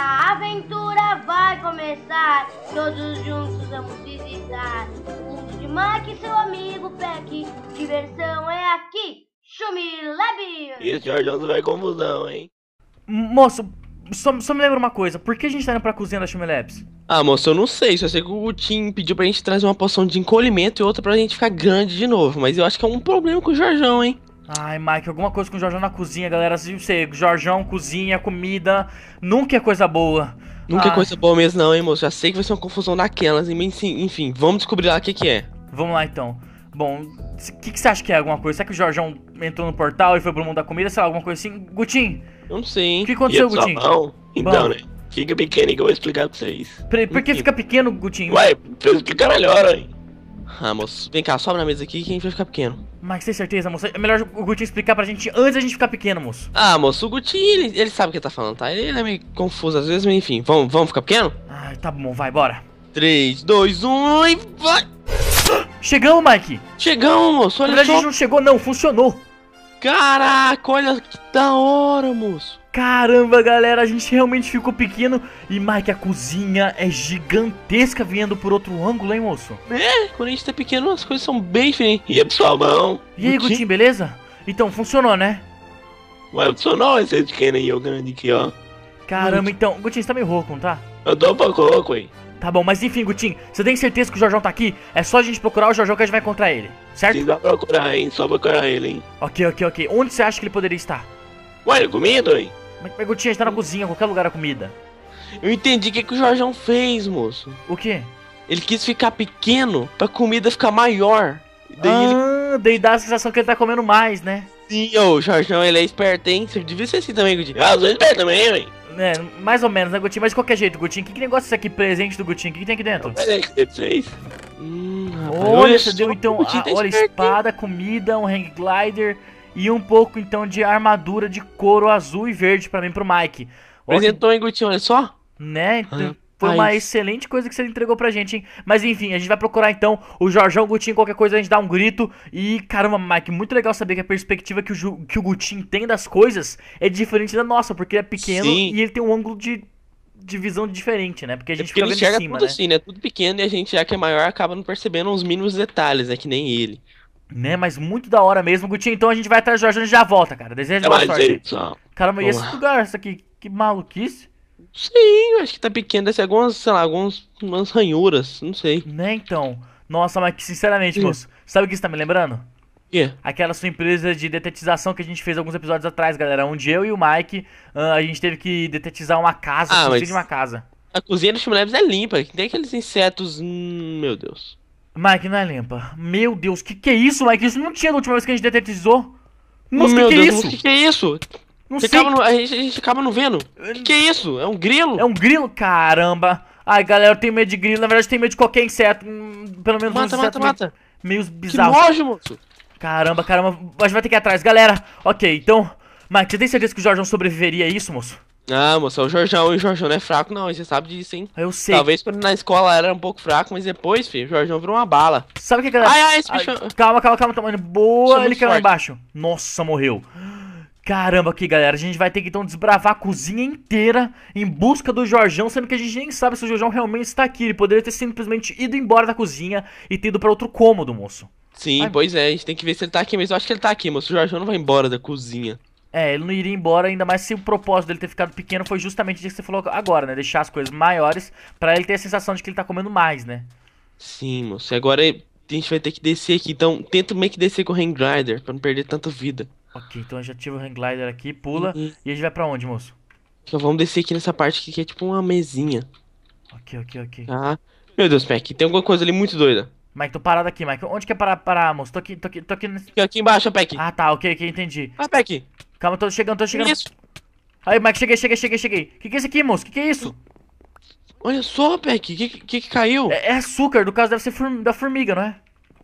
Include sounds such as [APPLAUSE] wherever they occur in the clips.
A aventura vai começar, todos juntos vamos visitar. O mundo de Mac e seu amigo Peck, diversão é aqui, o Isso, Jordan, vai confusão, hein? Moço, só, só, me lembra uma coisa, por que a gente tá indo pra cozinha da Shumilabs? Ah, moço, eu não sei, só sei que o Tim pediu pra gente trazer uma poção de encolhimento e outra pra gente ficar grande de novo, mas eu acho que é um problema com o Jorjão, hein? Ai, Mike, alguma coisa com o Jorjão na cozinha, galera. você, assim, Jorjão, cozinha, comida, nunca é coisa boa. Nunca é ah. é coisa boa mesmo, não, hein, moço? Já sei que vai ser uma confusão daquelas, enfim, vamos descobrir lá o que, que é. Vamos lá então. Bom, o que, que você acha que é alguma coisa? Será que o Jorjão entrou no portal e foi pro mundo da comida? Sei lá, alguma coisa assim? Gutim? Eu não sei, hein? O que aconteceu, Gutim? Então, Bom. né? Fica pequeno que eu vou explicar pra vocês. Por, por que fica pequeno, Gutinho? Ué, fica melhor, hein? Ah, moço. Vem cá, sobe na mesa aqui que a gente vai ficar pequeno. Mas tem certeza, moço? É melhor o Gutinho explicar pra gente antes da gente ficar pequeno, moço. Ah, moço, o Gutinho, ele, ele sabe o que tá falando, tá? Ele é meio confuso às vezes, mas enfim. Vamos, vamos ficar pequeno? Ah, tá bom, vai, bora. 3, 2, 1 e vai! Chegamos, Mike! Chegamos, moço, olha só. a gente não chegou não, funcionou. Caraca, olha que da hora, moço. Caramba, galera, a gente realmente ficou pequeno. E, Mike, a cozinha é gigantesca vindo por outro ângulo, hein, moço? É, quando a gente tá pequeno, as coisas são bem diferentes. E aí, salmão? E aí, Gutinho, beleza? Então, funcionou, né? Ué, funcionou esse pequeno é né? aí, o grande aqui, ó. Caramba, então, Gutinho, você tá meio rouco, não tá? Eu tô um pouco rouco, hein. Tá bom, mas enfim, Gutinho, você tem certeza que o Jorjão tá aqui? É só a gente procurar o Jorjão que a gente vai encontrar ele, certo? Sim, vai procurar, hein? Só procurar ele, hein? Ok, ok, ok. Onde você acha que ele poderia estar? Ué, comigo, hein? Mas pegou tinha estar tá na hum. cozinha, qualquer lugar a é comida. Eu entendi o que, que o Jorjão fez, moço. O quê? Ele quis ficar pequeno pra comida ficar maior. Daí ah, ele... daí dá a sensação que ele tá comendo mais, né? Sim, ô, o Jorjão, ele é esperto, hein? Você devia ser assim também, Gutinho. Ah, eu sou esperto também, hein? É, mais ou menos, né, Gutinho? Mas de qualquer jeito, Gutinho, que, que negócio é esse aqui presente do Gutinho? O que, que, tem aqui dentro? Hum, rapaz, olha, olha, você deu então. A, tá olha, espada, comida, um hang glider e um pouco então de armadura de couro azul e verde para mim pro Mike. Apresentou, hein, Gutinho, olha só. Né? Então, foi uma excelente coisa que você entregou pra gente, hein? Mas enfim, a gente vai procurar então o Jorjão Gutinho, qualquer coisa a gente dá um grito. E caramba, Mike, muito legal saber que a perspectiva que o, que o Gutinho tem das coisas é diferente da nossa, porque ele é pequeno Sim. e ele tem um ângulo de, de visão diferente, né? Porque a é gente é porque fica ele vendo enxerga cima, tudo né? assim, né? Tudo pequeno e a gente, já que é maior, acaba não percebendo os mínimos detalhes, né? Que nem ele. Né, mas muito da hora mesmo, Gutinho. Então a gente vai atrás do Jorge e já volta, cara. Desejo é boa sorte. Jeito, Caramba, e esse lugar, isso aqui, que maluquice. Sim, acho que tá pequeno, deve ser algumas, sei lá, algumas ranhuras, não sei. Né, então. Nossa, mas sinceramente, moço, sabe o que você tá me lembrando? Yeah. Aquela sua empresa de detetização que a gente fez alguns episódios atrás, galera. Onde eu e o Mike, uh, a gente teve que detetizar uma casa, ah, mas... de uma casa. A cozinha do Chimleves é limpa, tem aqueles insetos. Hum, meu Deus. Máquina limpa. Meu Deus, que que é isso, Mike? Isso não tinha da última vez que a gente detetizou. Nossa, Meu que que é isso? que que é isso? Não sei. no, a, gente, a gente acaba não vendo. Que que é isso? É um grilo? É um grilo? Caramba. Ai, galera, eu tenho medo de grilo. Na verdade, eu tenho medo de qualquer inseto. Hum, pelo menos Mata, mata, mata. meio, bizarros. Que bizarros. nojo, moço. Caramba, caramba. A gente vai ter que ir atrás. Galera, ok, então... Mike, você tem certeza que o não sobreviveria a isso, moço? Ah, moça, é o Jorjão, o Jorjão não é fraco, não, você sabe disso, hein? Eu sei. Talvez na escola era um pouco fraco, mas depois, filho, o Jorjão virou uma bala. Sabe o que, galera? Ai, ai, esse bicho. Ai, é- calma, calma, calma, tamanho. Boa, ele caiu lá embaixo. Nossa, morreu. Caramba, aqui, galera, a gente vai ter que então desbravar a cozinha inteira em busca do Jorjão, sendo que a gente nem sabe se o Jorjão realmente está aqui. Ele poderia ter simplesmente ido embora da cozinha e ter ido para outro cômodo, moço. Sim, Ai, pois é, a gente tem que ver se ele tá aqui mesmo. Eu acho que ele tá aqui, moço. O Jorjão não vai embora da cozinha. É, ele não iria embora, ainda mais se o propósito dele ter ficado pequeno foi justamente o que você falou agora, né? Deixar as coisas maiores para ele ter a sensação de que ele tá comendo mais, né? Sim, moço. Agora a gente vai ter que descer aqui. Então, tenta meio que descer com o Hang Glider pra não perder tanta vida. Ok, então eu já tive o Hang Glider aqui, pula. Uhum. E a gente vai pra onde, moço? Então vamos descer aqui nessa parte aqui, que é tipo uma mesinha. Ok, ok, ok. Ah, meu Deus, Mac, tem alguma coisa ali muito doida. Mike, tô parado aqui, Mike. Onde que é parar, parar moço? Tô aqui, tô aqui, tô aqui. Aqui, aqui embaixo, Peck. Ah, tá, ok, ok, entendi. Ah, Peck. Calma, tô chegando, tô chegando. Isso. Aí, Mike, cheguei, cheguei, cheguei, cheguei. Que que é isso aqui, moço? Que que é isso? Olha só, Peck, que, que que caiu? É, é açúcar, no caso deve ser form da formiga, não é?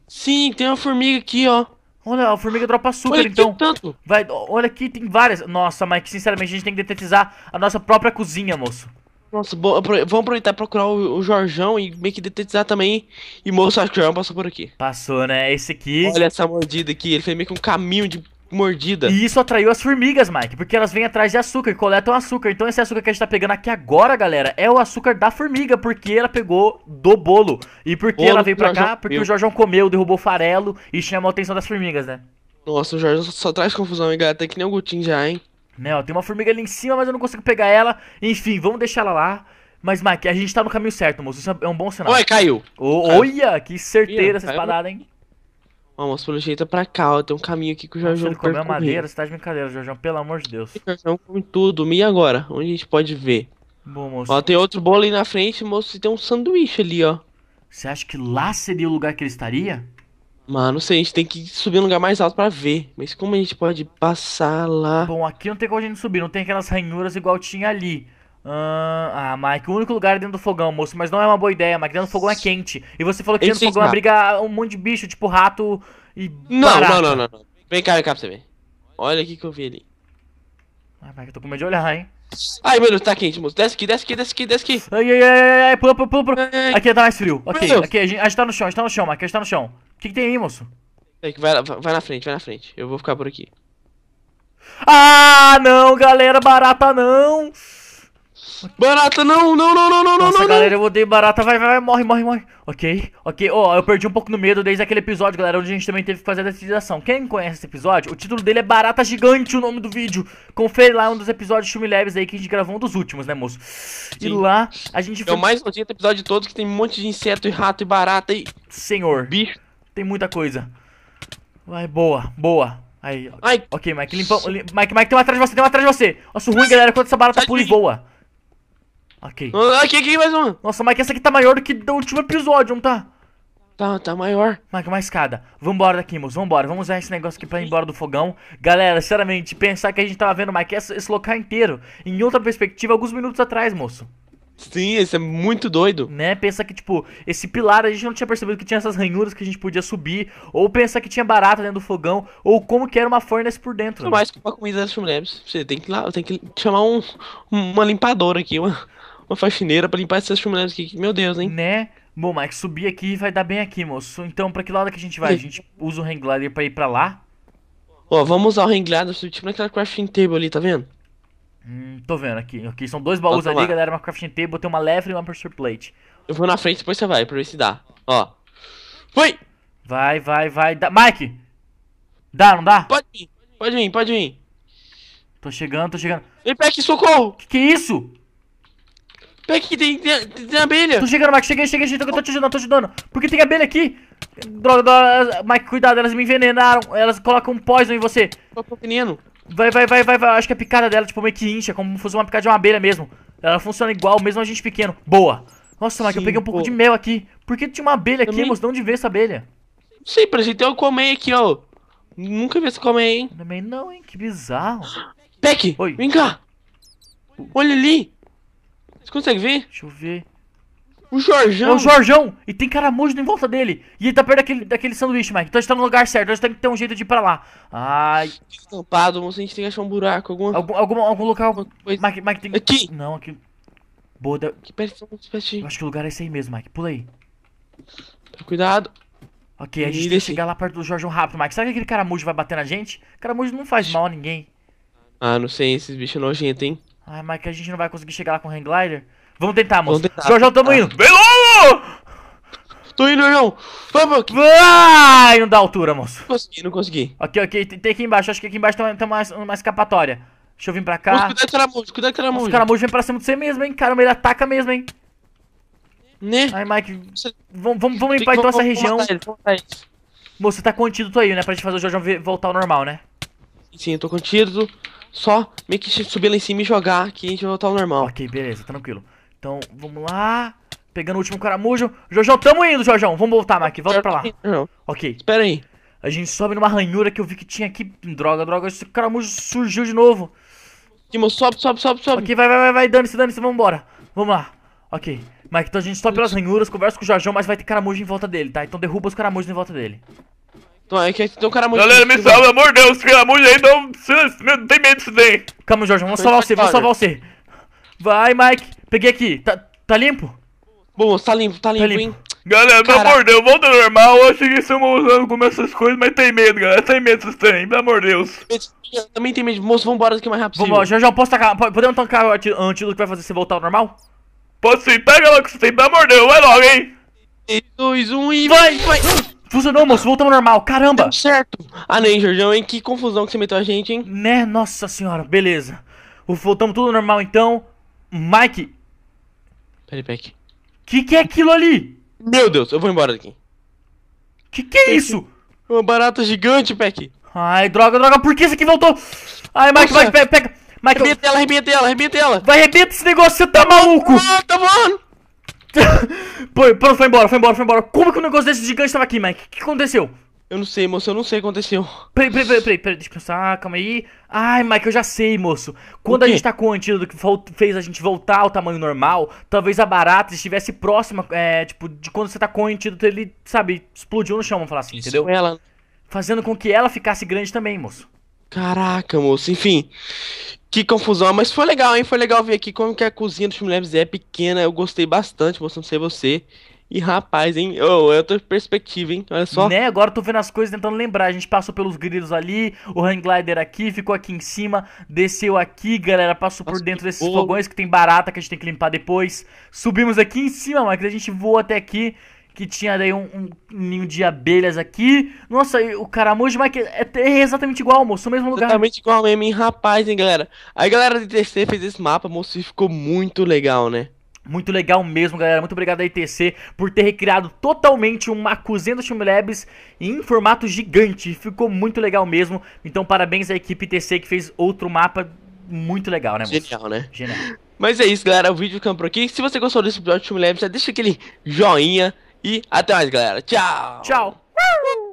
Sim, tem uma formiga aqui, ó. Olha, a formiga dropa açúcar, olha então. Tanto. Vai, olha aqui, tem várias. Nossa, Mike, sinceramente, a gente tem que detetizar a nossa própria cozinha, moço. Nossa, bom, vamos aproveitar procurar o, o Jorjão e meio que detetizar também. E moço, acho que o Jorjão passou por aqui. Passou, né? Esse aqui. Olha essa mordida aqui, ele fez meio que um caminho de mordida. E isso atraiu as formigas, Mike, porque elas vêm atrás de açúcar e coletam açúcar. Então esse açúcar que a gente tá pegando aqui agora, galera, é o açúcar da formiga, porque ela pegou do bolo. E porque bolo ela veio pra cá? Porque comeu. o Jorjão comeu, derrubou farelo e chamou a atenção das formigas, né? Nossa, o Jorjão só, traz confusão, hein, galera? Tem que nem o Gutin já, hein? Né, ó, tem uma formiga ali em cima, mas eu não consigo pegar ela. Enfim, vamos deixar ela lá. Mas, Mike, a gente tá no caminho certo, moço. Isso é um bom sinal. Oi, caiu. O, caiu. Olha, que certeira essa espadada, hein? Ó, moço, pelo jeito é pra cá, ó. Tem um caminho aqui que o Jorjão Você comeu madeira, você tá de brincadeira, Jorjão, pelo amor de Deus. Jorjão come tudo. E agora? Onde a gente pode ver? Bom, moço. Ó, tem outro bolo aí na frente, moço, e tem um sanduíche ali, ó. Você acha que lá seria o lugar que ele estaria? Mano, não sei, a gente tem que subir um lugar mais alto pra ver. Mas como a gente pode passar lá? Bom, aqui não tem como a gente subir, não tem aquelas ranhuras igual tinha ali. Ah, ah Mike, é o único lugar é dentro do fogão, moço, mas não é uma boa ideia, Mike. Dentro do fogão é quente. E você falou que dentro do fogão brigar um monte de bicho, tipo rato e. Não, não, não, não, Vem cá, vem cá pra você ver. Olha o que eu vi ali. Ah, Mike, eu tô com medo de olhar, hein. Ai, mano, tá quente, moço. Desce aqui, desce aqui, desce aqui, desce aqui. Ai, ai, ai, ai, ai. pula, pula, pula, pula. Aqui tá mais frio. Ok, aqui, a gente, a gente tá no chão, a gente tá no chão, Mike, a gente tá no chão. O que, que tem aí, moço? É vai, vai na frente, vai na frente. Eu vou ficar por aqui. Ah, não, galera, barata não. Barata, não, não, não, não, não, Nossa, não, galera, eu odeio barata. Vai, vai, vai, morre, morre, morre. Ok, ok. Ó, oh, eu perdi um pouco no medo desde aquele episódio, galera, onde a gente também teve que fazer a decidição. Quem conhece esse episódio, o título dele é Barata Gigante, o nome do vídeo. Confere lá um dos episódios de leves aí que a gente gravou, um dos últimos, né, moço? Sim. E lá, a gente... É o mais nojento episódio de todos, que tem um monte de inseto e rato e barata e... Senhor. Bicho. Tem muita coisa. Vai, boa, boa. Aí, Ai. ok, Mike, limpa Mike, Mike, tem uma atrás de você, tem uma atrás de você. Nossa, ruim, galera, quando essa barata pula e voa. Ok. Aqui, aqui, mais uma. Nossa, Mike, essa aqui tá maior do que do último episódio, não tá? Tá, tá maior. Mike, uma escada. Vambora daqui, moço. Vambora. Vamos usar esse negócio aqui pra ir embora do fogão. Galera, sinceramente, pensar que a gente tava vendo, Mike, esse, esse local inteiro em outra perspectiva alguns minutos atrás, moço. Sim, esse é muito doido. Né? Pensar que, tipo, esse pilar a gente não tinha percebido que tinha essas ranhuras que a gente podia subir. Ou pensar que tinha barata dentro do fogão. Ou como que era uma fornece por dentro. Né? Mais que uma comida das assim, mulheres. Né, você tem que, lá, tem que chamar um, uma limpadora aqui, mano uma faxineira para limpar essas chaminés aqui. Meu Deus, hein? Né? Bom, Mike, subir aqui vai dar bem aqui, moço. Então, pra que lado que a gente vai? A gente usa o hang glider pra ir pra lá? Ó, vamos usar o hang glider, tipo naquela crafting table ali, tá vendo? Hum, tô vendo aqui. Ok, são dois baús então tá ali, lá. galera. Uma crafting table, tem uma lever e uma pressure plate. Eu vou na frente, depois você vai, pra ver se dá. Ó. Foi! Vai, vai, vai. Dá. Mike! Dá, não dá? Pode vir, pode vir, pode vir. Tô chegando, tô chegando. Vem Peck, socorro! Que que é isso? Pega aqui, tem, tem, tem abelha. Tô chegando, Mike. Cheguei, cheguei, cheguei. Tô, tô te ajudando, tô te ajudando. Porque tem abelha aqui. Droga, droga. Mike, cuidado. Elas me envenenaram. Elas colocam um poison em você. Eu tô veneno. Vai, vai, vai, vai, vai. Acho que a é picada dela, tipo, meio que incha. Como se fosse uma picada de uma abelha mesmo. Ela funciona igual, mesmo a gente pequeno. Boa. Nossa, Mike, Sim, eu peguei um pouco de mel aqui. Por que tinha uma abelha Também... aqui, moço? De onde veio essa abelha? Sim, pra gente. Eu comei aqui, ó. Nunca vi essa comer, hein? Também não, hein? Que bizarro. Peck, Oi. vem cá. Olha ali. Você consegue ver? Deixa eu ver. O Jorjão! É o Jorjão! E tem caramujo em volta dele. E ele tá perto daquele, daquele sanduíche, Mike. Então a gente tá no lugar certo. Então a gente tem que ter um jeito de ir pra lá. Ai. Estampado, moço. A gente tem que achar um buraco. Alguma... Algum, algum, algum local. Mike, Mike, tem Aqui! Não, aqui. Boa. Da... Aqui pertinho, pertinho. Eu acho que o lugar é esse aí mesmo, Mike. Pula aí. Cuidado. Ok, a gente tem que chegar lá perto do Jorjão rápido, Mike. Será que aquele caramujo vai bater na gente? Caramujo não faz mal a ninguém. Ah, não sei. Esses bichos nojentos, hein? Ai, mas que a gente não vai conseguir chegar lá com o hang glider. Vamos tentar, moço. Vamos tentar. Jorjão, tamo ah. indo. Vem logo! Tô indo, Jorjão. Vamos. Vai! Não dá altura, moço. Não consegui, não consegui. Ok, ok. Tem aqui embaixo. Acho que aqui embaixo tem uma, uma escapatória. Deixa eu vir pra cá. Moço, cuidado, caramujo. É cuidado, caramujo. Os caramujo vem pra cima de você mesmo, hein. Caramba, ele ataca mesmo, hein. Né? Ai, Mike. Vamos, vamos, vamos limpar então essa região. Moço, você tá contido aí, né? Pra gente fazer o Jorjão voltar ao normal, né? Sim, eu tô contido só meio que subir lá em cima e jogar que a gente vai voltar ao normal. Ok, beleza, tranquilo. Então, vamos lá. Pegando o último caramujo. Jojão, tamo indo, Jojão. Vamos voltar, Mac. Volta pra lá. Não. Ok. Espera aí. A gente sobe numa ranhura que eu vi que tinha aqui. Droga, droga. Esse caramujo surgiu de novo. Timo, sobe, sobe, sobe, sobe. Ok, vai, vai, vai, vai. Dane-se, dane-se. Vambora. Vamos lá. Ok. Mike, então a gente sobe pelas ranhuras, conversa com o Jorjão, mas vai ter caramujo em volta dele, tá? Então derruba os caramujos em volta dele. Não, é que tem um cara muito. Galera, me salva, né? amor de Deus, pelo amor de Deus, não, não tem medo disso daí. Calma, Jorge, vamos salvar você, vamos salvar você. Vai, Mike, peguei aqui, tá, tá limpo? Bom, tá limpo, tá, tá limpo, tá limpo. hein? Galera, pelo amor de Deus, volta ao normal. Eu achei que estamos usando como essas coisas, mas tem medo, galera. Tem medo vocês têm, pelo amor de Deus. Eu também tem medo, moço. Vambora daqui mais rápido. Vambora, já já posso tacar. Podemos tacar o antídoto que vai fazer você voltar ao normal? Posso sim, pega logo que você tem, pelo amor de Deus, vai logo, hein? 3, 2, 1 e vai, vai, vai! Funcionou, moço, voltamos ao normal, caramba! Deu certo! Ah, nem, Jorjão, hein? Que confusão que você meteu a gente, hein? Né? Nossa senhora, beleza. Voltamos tudo normal então. Mike! Peraí, Peck. Que que é aquilo ali? Meu Deus, eu vou embora daqui. Que que é Peck. isso? Uma barata gigante, Peck. Ai, droga, droga, por que isso aqui voltou? Ai, Mike, vai Mike, pega, pega. Mike, arrebenta ela, arrebenta ela, arrebenta ela. Vai, arrebenta esse negócio, você tá maluco. Ah, tá voando. [LAUGHS] Pronto, foi embora, foi embora, foi embora. Como que um negócio desse gigante estava aqui, Mike? O que aconteceu? Eu não sei, moço, eu não sei o que aconteceu. Peraí, peraí, peraí, peraí, peraí deixa eu pensar, calma aí. Ai, Mike, eu já sei, moço. Quando a gente tá com o antídoto que fez a gente voltar ao tamanho normal, talvez a barata estivesse próxima, é, tipo, de quando você tá com o antídoto, ele, sabe, explodiu no chão, vamos falar assim, Isso entendeu? Ela. Fazendo com que ela ficasse grande também, moço. Caraca, moço, enfim. Que confusão, mas foi legal, hein? Foi legal ver aqui como que a cozinha do Filme Leves é pequena. Eu gostei bastante, moço, não sei você. E rapaz, hein? Oh, é outra perspectiva, hein? Olha só. Né? Agora eu tô vendo as coisas tentando lembrar. A gente passou pelos grilos ali, o hang glider aqui, ficou aqui em cima, desceu aqui, galera. Passou Nossa, por dentro desses fogões que tem barata que a gente tem que limpar depois. Subimos aqui em cima, mas a gente voou até aqui que tinha daí um, um, ninho de abelhas aqui. Nossa, o caramujo mas é, é exatamente igual, moço, no mesmo lugar. Exatamente igual mesmo, hein, rapaz, hein, galera. Aí, galera do ITC fez esse mapa, moço, e ficou muito legal, né? Muito legal mesmo, galera. Muito obrigado à ITC por ter recriado totalmente uma cozinha do Labs em formato gigante. Ficou muito legal mesmo. Então, parabéns à equipe ITC que fez outro mapa muito legal, né, moço? Genial, né? Genial. Mas é isso, galera. O vídeo ficando por aqui. Se você gostou desse episódio do Labs, já deixa aquele joinha e até mais, galera. Tchau. Tchau.